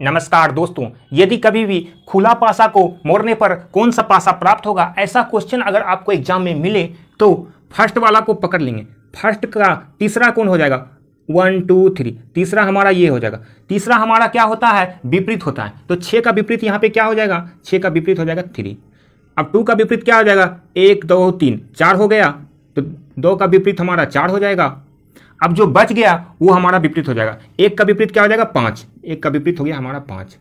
नमस्कार दोस्तों यदि कभी भी खुला पासा को मोड़ने पर कौन सा पासा प्राप्त होगा ऐसा क्वेश्चन अगर आपको एग्जाम में मिले तो फर्स्ट वाला को पकड़ लेंगे फर्स्ट का तीसरा कौन हो जाएगा वन टू थ्री तीसरा हमारा ये हो जाएगा तीसरा हमारा क्या होता है विपरीत होता है तो छः का विपरीत यहाँ पे क्या हो जाएगा छः का विपरीत हो जाएगा थ्री अब टू का विपरीत क्या हो जाएगा एक दो तीन चार हो गया तो दो का विपरीत हमारा चार हो जाएगा अब जो बच गया वो हमारा विपरीत हो जाएगा एक का विपरीत क्या हो जाएगा पांच एक का विपरीत हो गया हमारा पांच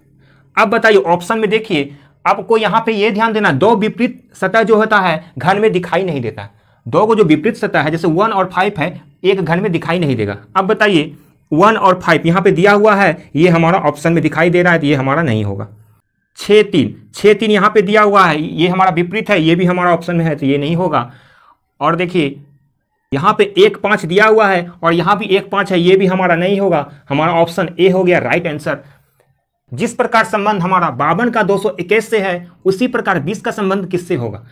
अब बताइए ऑप्शन में देखिए आपको यहां पे ये ध्यान देना दो विपरीत सतह जो होता है घन में दिखाई नहीं देता दो को जो विपरीत सतह है जैसे वन और फाइव है एक घन में दिखाई नहीं देगा अब बताइए वन और फाइव यहाँ पे दिया हुआ है ये हमारा ऑप्शन में दिखाई दे रहा है तो ये हमारा नहीं होगा छ तीन छ तीन यहां पर दिया हुआ है ये हमारा विपरीत है ये भी हमारा ऑप्शन में है तो ये नहीं होगा और देखिए यहाँ पे एक पाँच दिया हुआ है और यहाँ भी एक पाँच है ये भी हमारा नहीं होगा हमारा ऑप्शन ए हो गया राइट आंसर जिस प्रकार संबंध हमारा बावन का दो से है उसी प्रकार बीस का संबंध किससे होगा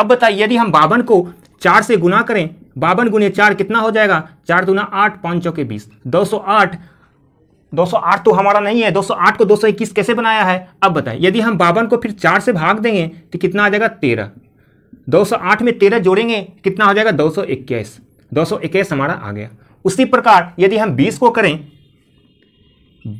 अब बताइए यदि हम बावन को चार से गुना करें बावन गुने चार कितना हो जाएगा चार दुना आठ पाँच चौके बीस दो सौ आठ दो सौ आठ तो हमारा नहीं है दो सौ आठ को दो सौ इक्कीस कैसे बनाया है अब बताएं यदि हम बावन को फिर चार से भाग देंगे तो कितना आ जाएगा तेरह दो सौ आठ में तेरह जोड़ेंगे कितना हो जाएगा दो सौ इक्कीस दो हमारा आ गया उसी प्रकार यदि हम 20 को करें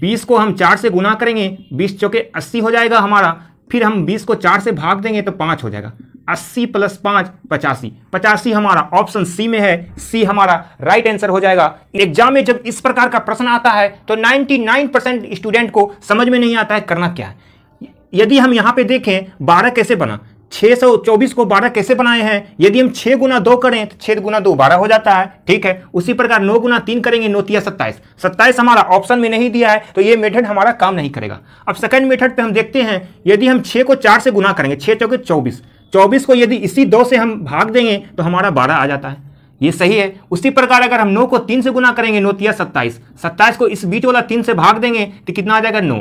20 को हम चार से गुना करेंगे 20 चौके 80 हो जाएगा हमारा फिर हम 20 को चार से भाग देंगे तो 5 हो जाएगा 80 प्लस पाँच पचासी पचासी हमारा ऑप्शन सी में है सी हमारा राइट आंसर हो जाएगा एग्जाम में जब इस प्रकार का प्रश्न आता है तो 99 परसेंट स्टूडेंट को समझ में नहीं आता है करना क्या है यदि हम यहाँ पे देखें बारह कैसे बना 624 सौ चौबीस को बारह कैसे बनाए हैं यदि हम 6 गुना दो करें तो छह गुना दो बारह हो जाता है ठीक है उसी प्रकार नौ गुना तीन करेंगे नोतिया सत्ताईस सत्ताईस हमारा ऑप्शन में नहीं दिया है तो ये मेथड हमारा काम नहीं करेगा अब सेकंड मेथड पे हम देखते हैं यदि हम छः को चार से गुना करेंगे छह चौके चौबीस चौबीस को यदि इसी दो से हम भाग देंगे तो हमारा बारह आ जाता है ये सही है उसी प्रकार अगर हम नौ को तीन से गुना करेंगे नोतिया सत्ताईस सत्ताईस को इस बीच वाला तीन से भाग देंगे तो कितना आ जाएगा नौ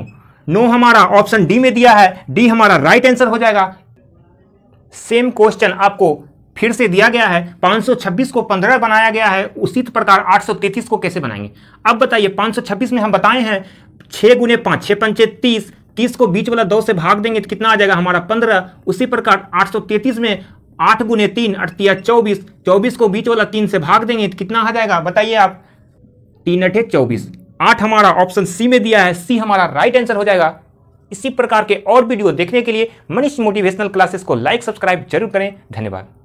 नो हमारा ऑप्शन डी में दिया है डी हमारा राइट आंसर हो जाएगा सेम क्वेश्चन आपको फिर से दिया गया है 526 को 15 बनाया गया है उसी प्रकार 833 को कैसे बनाएंगे अब बताइए 526 में हम बताए हैं छः गुने पाँच छः पंचे तीस तीस को बीच वाला दो से भाग देंगे तो कितना आ जाएगा हमारा पंद्रह उसी प्रकार आठ में आठ गुने तीन अठतिया चौबीस चौबीस को बीच वाला तीन से भाग देंगे तो कितना आ जाएगा बताइए आप तीन अठे चौबीस आठ हमारा ऑप्शन सी में दिया है सी हमारा राइट आंसर हो जाएगा इसी प्रकार के और वीडियो देखने के लिए मनीष मोटिवेशनल क्लासेस को लाइक सब्सक्राइब जरूर करें धन्यवाद